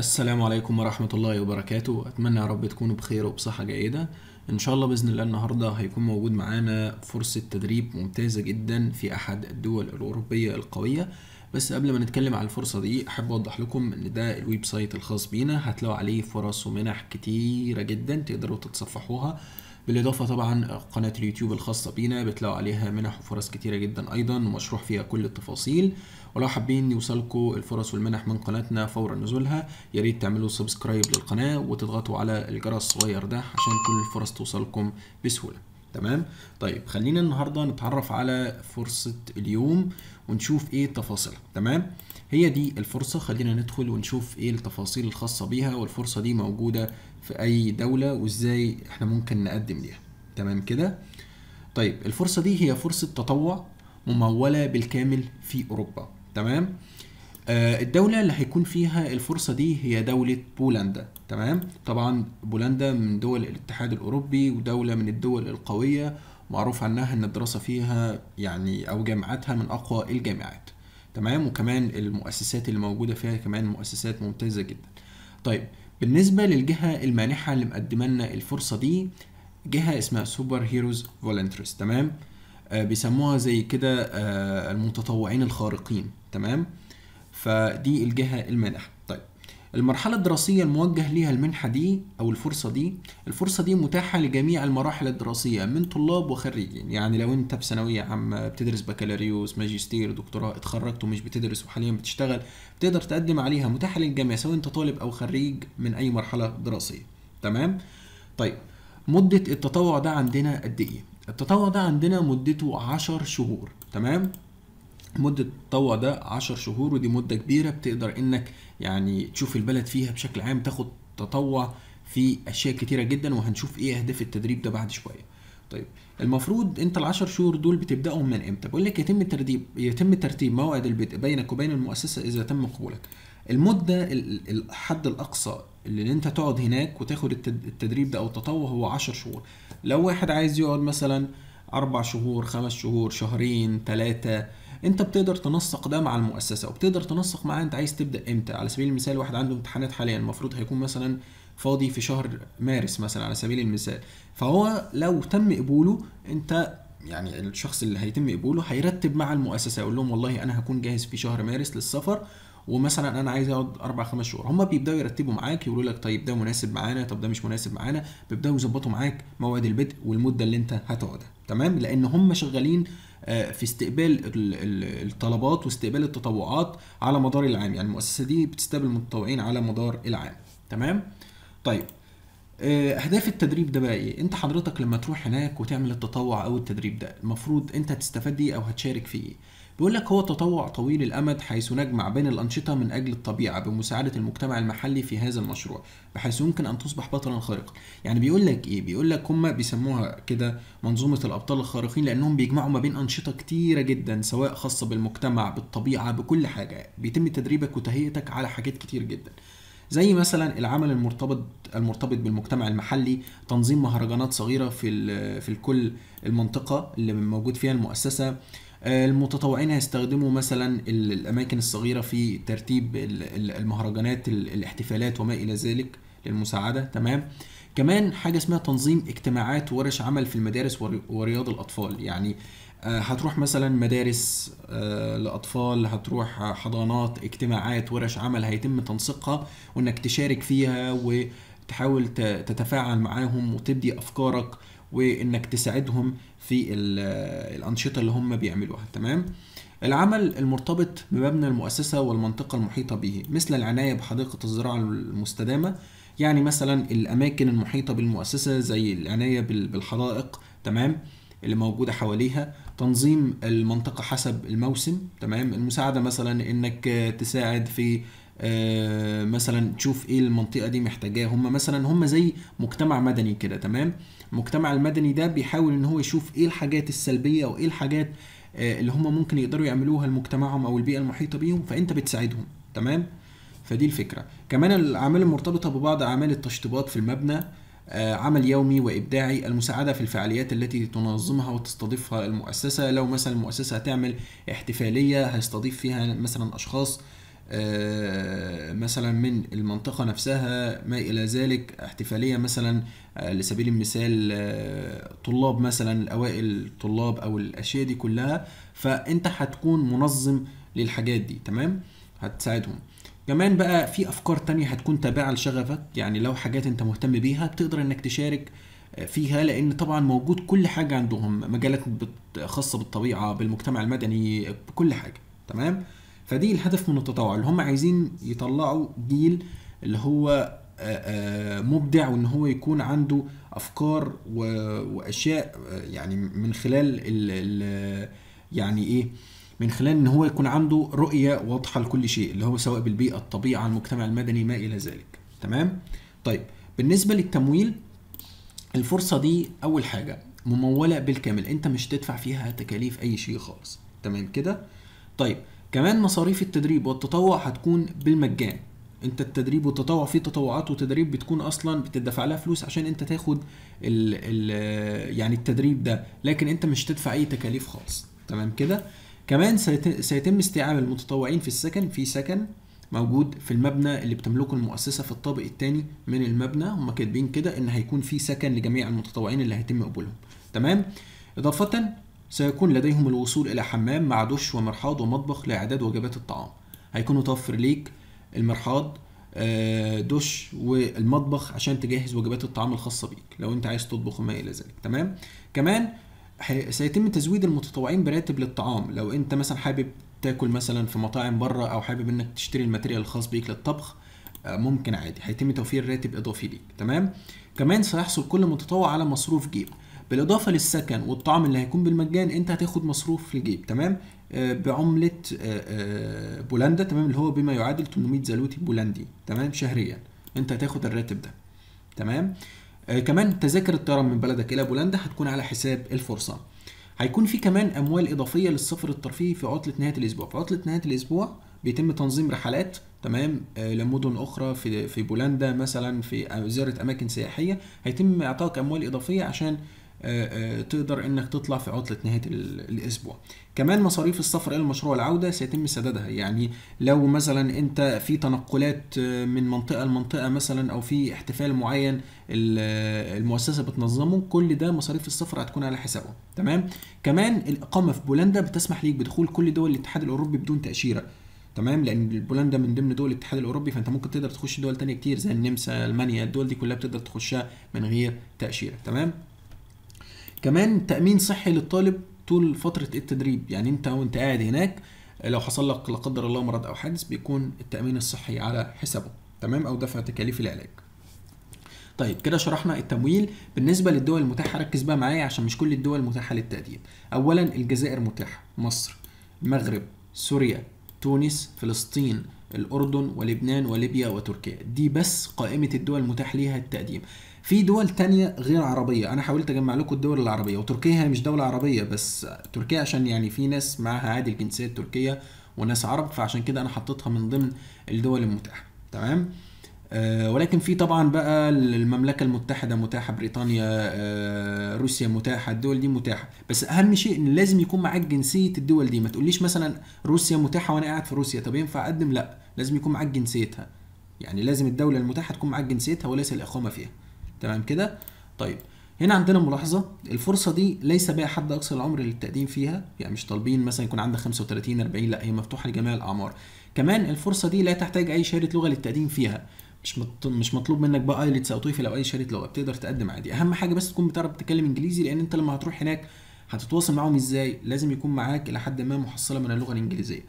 السلام عليكم ورحمة الله وبركاته أتمنى يا رب تكونوا بخير وبصحة جيدة إن شاء الله بإذن الله النهاردة هيكون موجود معانا فرصة تدريب ممتازة جدا في أحد الدول الأوروبية القوية بس قبل ما نتكلم على الفرصة دي أحب أوضح لكم إن ده الويب سايت الخاص بينا هتلاقوا عليه فرص ومنح كتيرة جدا تقدروا تتصفحوها بالاضافه طبعا قناه اليوتيوب الخاصه بينا بتلاقوا عليها منح وفرص كتيره جدا ايضا ومشروح فيها كل التفاصيل ولو حابين يوصلكوا الفرص والمنح من قناتنا فور نزولها يا ريت تعملوا سبسكرايب للقناه وتضغطوا على الجرس الصغير ده عشان كل الفرص توصلكم بسهوله تمام طيب خلينا النهارده نتعرف على فرصه اليوم ونشوف ايه تفاصيلها تمام هي دي الفرصة خلينا ندخل ونشوف ايه التفاصيل الخاصة بيها والفرصة دي موجودة في اي دولة وازاي احنا ممكن نقدم ليها تمام كده طيب الفرصة دي هي فرصة تطوع ممولة بالكامل في اوروبا تمام آه الدولة اللي هيكون فيها الفرصة دي هي دولة بولندا تمام طبعا بولندا من دول الاتحاد الأوروبي ودولة من الدول القوية معروف عنها أن الدراسة فيها يعني أو جامعاتها من أقوى الجامعات تمام وكمان المؤسسات اللي موجوده فيها كمان مؤسسات ممتازه جدا طيب بالنسبه للجهه المانحه اللي مقدمه لنا الفرصه دي جهه اسمها سوبر هيروز فولنترز تمام آه بيسموها زي كده آه المتطوعين الخارقين تمام فدي الجهه المانحه المرحلة الدراسية الموجه ليها المنحة دي أو الفرصة دي الفرصة دي متاحة لجميع المراحل الدراسية من طلاب وخريجين يعني لو أنت في ثانوية عامة بتدرس بكالوريوس ماجستير دكتوراه اتخرجت ومش بتدرس وحاليا بتشتغل بتقدر تقدم عليها متاحة للجميع سواء أنت طالب أو خريج من أي مرحلة دراسية تمام طيب مدة التطوع ده عندنا قد إيه التطوع ده عندنا مدته عشر شهور تمام مدة التطوع ده 10 شهور ودي مدة كبيرة بتقدر انك يعني تشوف البلد فيها بشكل عام تاخد تطوع في اشياء كتيرة جدا وهنشوف ايه اهداف التدريب ده بعد شوية طيب المفروض انت ال10 شهور دول بتبداهم من امتى بقول لك يتم ترتيب يتم ترتيب موعد البدء بينك وبين المؤسسه اذا تم قبولك المده الحد الاقصى اللي انت تقعد هناك وتاخد التدريب ده او التطوع هو 10 شهور لو واحد عايز يقعد مثلا اربع شهور خمس شهور شهرين ثلاثه انت بتقدر تنسق ده مع المؤسسه وبتقدر تنسق معاها انت عايز تبدا امتى على سبيل المثال واحد عنده امتحانات حاليا المفروض هيكون مثلا فاضي في شهر مارس مثلا على سبيل المثال فهو لو تم قبوله انت يعني الشخص اللي هيتم قبوله هيرتب مع المؤسسه يقول لهم والله انا هكون جاهز في شهر مارس للسفر ومثلا انا عايز اقعد اربع خمس شهور هم بيبداوا يرتبوا معاك يقولوا لك طيب ده مناسب معانا طب ده مش مناسب معانا بيبداوا يظبطوا معاك موعد البدء والمده اللي انت هتقعدها تمام لان هم شغالين آه، في استقبال الطلبات واستقبال التطوعات على مدار العام يعني المؤسسه دي بتستقبل المتطوعين على مدار العام تمام طيب آه، اهداف التدريب ده بقى ايه انت حضرتك لما تروح هناك وتعمل التطوع او التدريب ده المفروض انت هتستفاد ايه او هتشارك في ايه بيقول لك هو تطوع طويل الامد حيث نجمع بين الانشطه من اجل الطبيعه بمساعده المجتمع المحلي في هذا المشروع بحيث يمكن ان تصبح بطلا خارقا يعني بيقول لك ايه بيقول لك هم بيسموها كده منظومه الابطال الخارقين لانهم بيجمعوا ما بين انشطه كتيره جدا سواء خاصه بالمجتمع بالطبيعه بكل حاجه بيتم تدريبك وتهيئتك على حاجات كتير جدا زي مثلا العمل المرتبط المرتبط بالمجتمع المحلي تنظيم مهرجانات صغيره في في الكل المنطقه اللي موجود فيها المؤسسه آه، المتطوعين هيستخدموا مثلا الاماكن الصغيره في ترتيب المهرجانات الاحتفالات وما الى ذلك للمساعده تمام كمان حاجه اسمها تنظيم اجتماعات وورش عمل في المدارس ورياض الاطفال يعني آه، هتروح مثلا مدارس آه، لأطفال هتروح حضانات اجتماعات ورش عمل هيتم تنسيقها وإنك تشارك فيها وتحاول تتفاعل معاهم وتبدي أفكارك وانك تساعدهم في آه، الانشطه اللي هم بيعملوها تمام العمل المرتبط بمبنى المؤسسه والمنطقه المحيطه به مثل العنايه بحديقه الزراعه المستدامه يعني مثلا الاماكن المحيطه بالمؤسسه زي العنايه بالحدائق تمام اللي موجوده حواليها تنظيم المنطقه حسب الموسم تمام المساعده مثلا انك تساعد في آه، مثلا تشوف ايه المنطقه دي محتاجاه هم مثلا هم زي مجتمع مدني كده تمام المجتمع المدني ده بيحاول ان هو يشوف ايه الحاجات السلبيه وايه الحاجات آه، اللي هم ممكن يقدروا يعملوها لمجتمعهم او البيئه المحيطه بيهم فانت بتساعدهم تمام فدي الفكره كمان الاعمال المرتبطه ببعض اعمال التشطيبات في المبنى آه، عمل يومي وابداعي المساعده في الفعاليات التي تنظمها وتستضيفها المؤسسه لو مثلا المؤسسه هتعمل احتفاليه هيستضيف فيها مثلا اشخاص آه، مثلا من المنطقة نفسها ما إلى ذلك احتفالية مثلا آه، لسبيل المثال آه، طلاب مثلا الأوائل الطلاب أو الأشياء دي كلها فأنت هتكون منظم للحاجات دي تمام هتساعدهم كمان بقى في أفكار تانية هتكون تابعة لشغفك يعني لو حاجات أنت مهتم بيها بتقدر إنك تشارك فيها لان طبعا موجود كل حاجه عندهم مجالات خاصه بالطبيعه بالمجتمع المدني بكل حاجه تمام فدي الهدف من التطوع اللي هم عايزين يطلعوا جيل اللي هو آه، آه، مبدع وان هو يكون عنده افكار واشياء آه، يعني من خلال الـ الـ يعني ايه من خلال ان هو يكون عنده رؤيه واضحه لكل شيء اللي هو سواء بالبيئه الطبيعه المجتمع المدني ما الى ذلك تمام طيب بالنسبه للتمويل الفرصه دي اول حاجه مموله بالكامل انت مش تدفع فيها تكاليف اي شيء خالص تمام كده طيب كمان مصاريف التدريب والتطوع هتكون بالمجان انت التدريب والتطوع في تطوعات وتدريب بتكون اصلا بتدفع لها فلوس عشان انت تاخد ال ال يعني التدريب ده لكن انت مش تدفع اي تكاليف خالص تمام كده كمان سيتم استيعاب المتطوعين في السكن في سكن موجود في المبنى اللي بتملكه المؤسسة في الطابق الثاني من المبنى هم كاتبين كده ان هيكون في سكن لجميع المتطوعين اللي هيتم قبولهم تمام اضافة سيكون لديهم الوصول إلى حمام مع دش ومرحاض ومطبخ لإعداد وجبات الطعام هيكون متوفر ليك المرحاض آه، دش والمطبخ عشان تجهز وجبات الطعام الخاصة بيك لو أنت عايز تطبخ وما إلى ذلك تمام كمان سيتم تزويد المتطوعين براتب للطعام لو أنت مثلا حابب تاكل مثلا في مطاعم بره أو حابب إنك تشتري الماتيريال الخاص بيك للطبخ آه، ممكن عادي هيتم توفير راتب اضافي ليك تمام كمان سيحصل كل متطوع على مصروف جيب بالاضافه للسكن والطعام اللي هيكون بالمجان انت هتاخد مصروف في الجيب تمام آه، بعمله آه، آه، بولندا تمام اللي هو بما يعادل 800 زلوتي بولندي تمام شهريا انت هتاخد الراتب ده تمام كمان تذاكر الطيران من بلدك الى بولندا هتكون على حساب الفرصه هيكون في كمان اموال اضافيه للسفر الترفيهي في عطله نهايه الاسبوع في عطله نهايه الاسبوع بيتم تنظيم رحلات تمام لمدن اخرى في في بولندا مثلا في زياره اماكن سياحيه هيتم اعطائك اموال اضافيه عشان آه، آه، تقدر انك تطلع في عطله نهايه الاسبوع كمان مصاريف السفر الى المشروع العوده سيتم سدادها يعني لو مثلا انت في تنقلات آه، من منطقه لمنطقه مثلا او في احتفال معين المؤسسه بتنظمه كل ده مصاريف السفر هتكون على حسابهم تمام كمان الاقامه في بولندا بتسمح ليك بدخول كل دول الاتحاد الاوروبي بدون تاشيره تمام لان بولندا من ضمن دول الاتحاد الاوروبي فانت ممكن تقدر تخش دول تانية كتير زي النمسا المانيا الدول دي كلها بتقدر تخشها من غير تاشيره تمام كمان تامين صحي للطالب طول فتره التدريب يعني انت وانت قاعد هناك لو حصل لك لا قدر الله مرض او حادث بيكون التامين الصحي على حسابه تمام او دفع تكاليف العلاج طيب كده شرحنا التمويل بالنسبة للدول المتاحة ركز بقى معايا عشان مش كل الدول متاحة للتأديب أولا الجزائر متاحة مصر المغرب سوريا تونس فلسطين الأردن ولبنان وليبيا وتركيا دي بس قائمة الدول المتاح ليها التقديم في دول تانية غير عربية أنا حاولت أجمع لكم الدول العربية وتركيا هي مش دولة عربية بس تركيا عشان يعني في ناس معاها عادي الجنسية التركية وناس عرب فعشان كده أنا حطيتها من ضمن الدول المتاحة تمام أه ولكن في طبعا بقى المملكه المتحده متاحه بريطانيا أه روسيا متاحه الدول دي متاحه بس اهم شيء ان لازم يكون معاك جنسيه الدول دي ما تقوليش مثلا روسيا متاحه وانا قاعد في روسيا طب ينفع اقدم لا لازم يكون معاك جنسيتها يعني لازم الدوله المتاحه تكون معاك جنسيتها وليس الاقامه فيها تمام كده طيب هنا عندنا ملاحظة الفرصة دي ليس بها حد أقصى العمر للتقديم فيها يعني مش طالبين مثلا يكون عندك 35 40 لا هي مفتوحة لجميع الأعمار كمان الفرصة دي لا تحتاج أي شهادة لغة للتقديم فيها مش مش مطلوب منك بقى ايلتس او طويل او اي شهاده لغه بتقدر تقدم عادي اهم حاجه بس تكون بتعرف تتكلم انجليزي لان انت لما هتروح هناك هتتواصل معاهم ازاي لازم يكون معاك الى حد ما محصله من اللغه الانجليزيه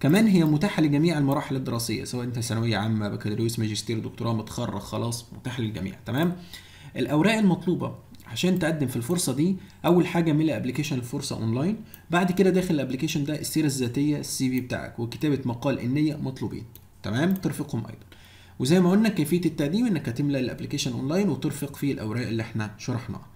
كمان هي متاحه لجميع المراحل الدراسيه سواء انت ثانويه عامه بكالوريوس ماجستير دكتوراه متخرج خلاص متاح للجميع تمام الاوراق المطلوبه عشان تقدم في الفرصه دي اول حاجه ملي ابلكيشن الفرصه اونلاين بعد كده داخل الابلكيشن ده السيره الذاتيه السي في بتاعك وكتابه مقال النيه مطلوبين تمام ترفقهم ايضا وزي ما قلنا كيفيه التقديم انك هتملى الابلكيشن اونلاين وترفق فيه الاوراق اللي احنا شرحناها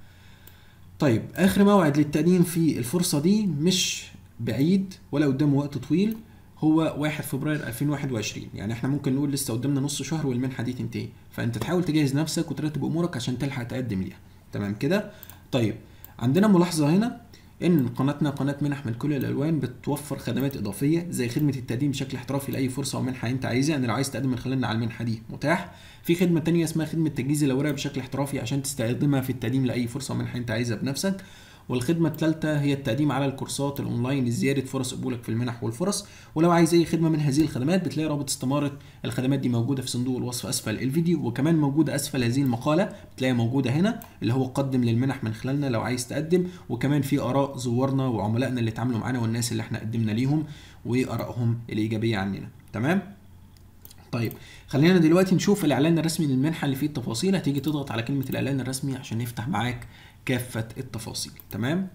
طيب اخر موعد للتقديم في الفرصه دي مش بعيد ولا قدامه وقت طويل هو 1 فبراير 2021 يعني احنا ممكن نقول لسه قدامنا نص شهر والمنحه دي تنتهي فانت تحاول تجهز نفسك وترتب امورك عشان تلحق تقدم ليها تمام كده طيب عندنا ملاحظه هنا ان قناتنا قناه منح من كل الالوان بتوفر خدمات اضافيه زي خدمه التقديم بشكل احترافي لاي فرصه او منحه انت عايزها يعني لو عايز تقدم من خلالنا على المنحه دي متاح في خدمه تانية اسمها خدمه تجهيز الاوراق بشكل احترافي عشان تستخدمها في التقديم لاي فرصه او منحه انت عايزها بنفسك والخدمه الثالثه هي التقديم على الكورسات الاونلاين لزياده فرص قبولك في المنح والفرص ولو عايز اي خدمه من هذه الخدمات بتلاقي رابط استماره الخدمات دي موجوده في صندوق الوصف اسفل الفيديو وكمان موجوده اسفل هذه المقاله بتلاقيها موجوده هنا اللي هو قدم للمنح من خلالنا لو عايز تقدم وكمان في اراء زوارنا وعملائنا اللي اتعاملوا معانا والناس اللي احنا قدمنا ليهم وارائهم الايجابيه عننا تمام طيب خلينا دلوقتي نشوف الاعلان الرسمي للمنحه اللي فيه التفاصيل هتيجي تضغط على كلمه الاعلان الرسمي عشان يفتح معاك كافه التفاصيل تمام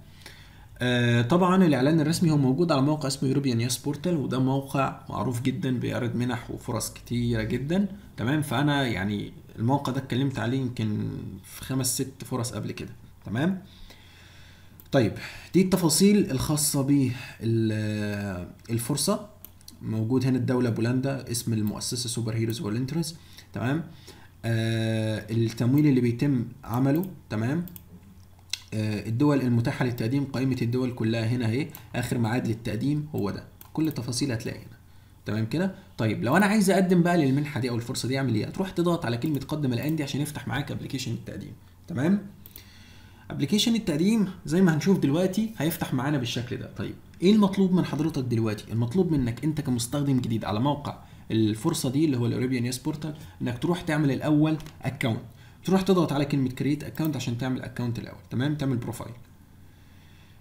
آه طبعا الاعلان الرسمي هو موجود على موقع اسمه يوروبيان ياس بورتال وده موقع معروف جدا بيعرض منح وفرص كتيره جدا تمام فانا يعني الموقع ده اتكلمت عليه يمكن في خمس ست فرص قبل كده تمام طيب دي التفاصيل الخاصه بالفرصه موجود هنا الدوله بولندا اسم المؤسسه سوبر هيروز فولنترز تمام آه التمويل اللي بيتم عمله تمام آه الدول المتاحه للتقديم قائمه الدول كلها هنا اهي اخر ميعاد للتقديم هو ده كل التفاصيل هتلاقي هنا تمام كده طيب لو انا عايز اقدم بقى للمنحه دي او الفرصه دي اعمل ايه هتروح تضغط على كلمه قدم الان دي عشان يفتح معاك ابلكيشن التقديم تمام ابلكيشن التقديم زي ما هنشوف دلوقتي هيفتح معانا بالشكل ده طيب ايه المطلوب من حضرتك دلوقتي المطلوب منك انت كمستخدم جديد على موقع الفرصه دي اللي هو الاوروبيان يس بورتال انك تروح تعمل الاول اكونت تروح تضغط على كلمه كريت اكونت عشان تعمل اكونت الاول تمام تعمل بروفايل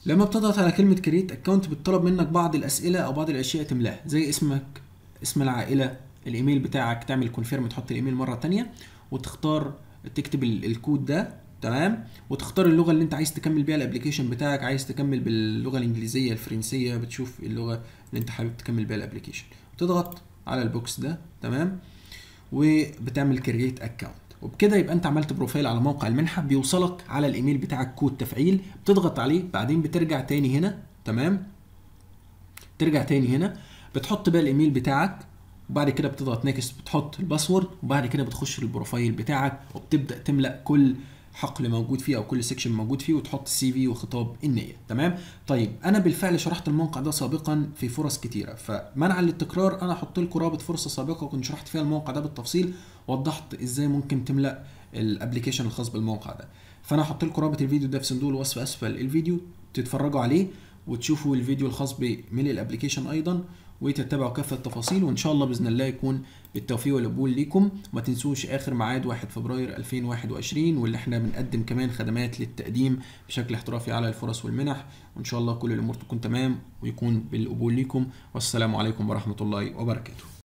لما بتضغط على كلمه كريت اكونت بتطلب منك بعض الاسئله او بعض الاشياء تملاها زي اسمك اسم العائله الايميل بتاعك تعمل كونفيرم تحط الايميل مره ثانيه وتختار تكتب الكود ده تمام وتختار اللغه اللي انت عايز تكمل بيها الابلكيشن بتاعك عايز تكمل باللغه الانجليزيه الفرنسيه بتشوف اللغه اللي انت حابب تكمل بيها الابلكيشن تضغط على البوكس ده تمام وبتعمل كرييت اكونت وبكده يبقى انت عملت بروفايل على موقع المنحه بيوصلك على الايميل بتاعك كود تفعيل بتضغط عليه بعدين بترجع تاني هنا تمام ترجع تاني هنا بتحط بقى الايميل بتاعك وبعد كده بتضغط نيكست بتحط الباسورد وبعد كده بتخش البروفايل بتاعك وبتبدا تملا كل حقل موجود فيه او كل سيكشن موجود فيه وتحط السي في وخطاب النيه تمام طيب انا بالفعل شرحت الموقع ده سابقا في فرص كتيره فمنعا للتكرار انا احط لكم رابط فرصه سابقه كنت شرحت فيها الموقع ده بالتفصيل وضحت ازاي ممكن تملا الابلكيشن الخاص بالموقع ده فانا هحط لكم رابط الفيديو ده في صندوق الوصف اسفل الفيديو تتفرجوا عليه وتشوفوا الفيديو الخاص من الابلكيشن ايضا وتتبعوا كافه التفاصيل وان شاء الله باذن الله يكون بالتوفيق والقبول ليكم وما تنسوش اخر ميعاد 1 فبراير 2021 واللي احنا بنقدم كمان خدمات للتقديم بشكل احترافي على الفرص والمنح وان شاء الله كل الامور تكون تمام ويكون بالقبول ليكم والسلام عليكم ورحمه الله وبركاته